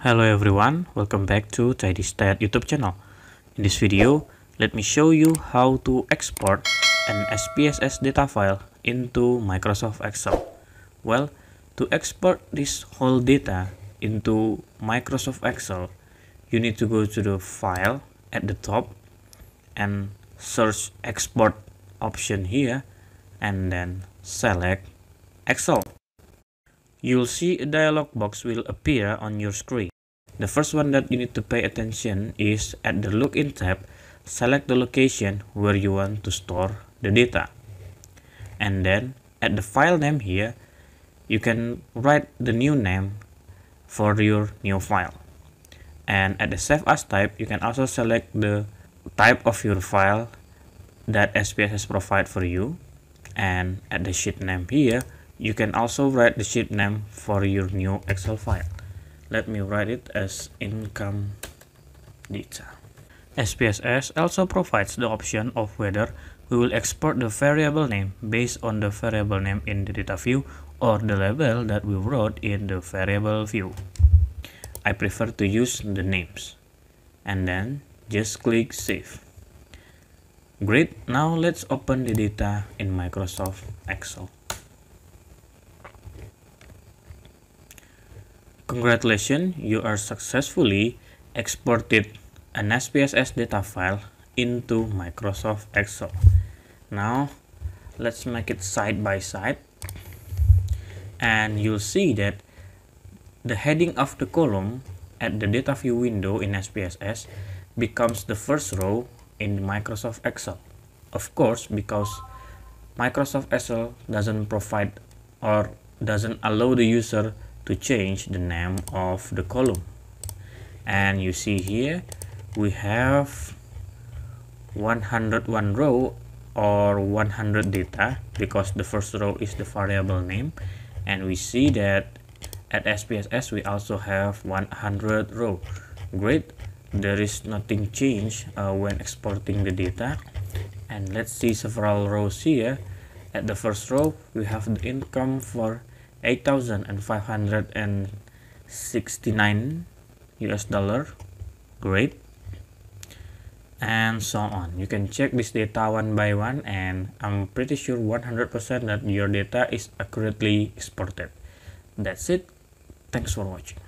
Hello everyone, welcome back to TidyStat YouTube channel. In this video, let me show you how to export an SPSS data file into Microsoft Excel. Well, to export this whole data into Microsoft Excel, you need to go to the file at the top and search export option here and then select Excel. You'll see a dialog box will appear on your screen. The first one that you need to pay attention is at the Login tab, select the location where you want to store the data. And then at the file name here, you can write the new name for your new file. And at the save as type, you can also select the type of your file that SPSS provide for you. And at the sheet name here, you can also write the sheet name for your new Excel file. Let me write it as income data. SPSS also provides the option of whether we will export the variable name based on the variable name in the data view or the label that we wrote in the variable view. I prefer to use the names. And then just click save. Great, now let's open the data in Microsoft Excel. Congratulations, you are successfully exported an SPSS data file into Microsoft Excel. Now, let's make it side by side. And you'll see that the heading of the column at the data view window in SPSS becomes the first row in Microsoft Excel. Of course, because Microsoft Excel doesn't provide or doesn't allow the user to change the name of the column and you see here we have 101 row or 100 data because the first row is the variable name and we see that at SPSS we also have 100 row great there is nothing changed uh, when exporting the data and let's see several rows here at the first row we have the income for 8569 US dollar great and so on you can check this data one by one and I'm pretty sure 100% that your data is accurately exported that's it thanks for watching